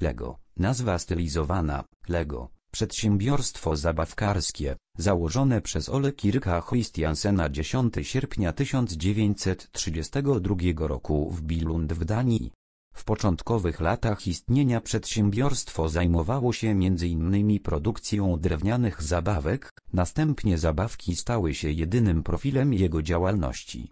Lego, nazwa stylizowana, Lego, przedsiębiorstwo zabawkarskie, założone przez Ole Kirka Christiansena 10 sierpnia 1932 roku w Billund w Danii. W początkowych latach istnienia przedsiębiorstwo zajmowało się m.in. produkcją drewnianych zabawek, następnie zabawki stały się jedynym profilem jego działalności.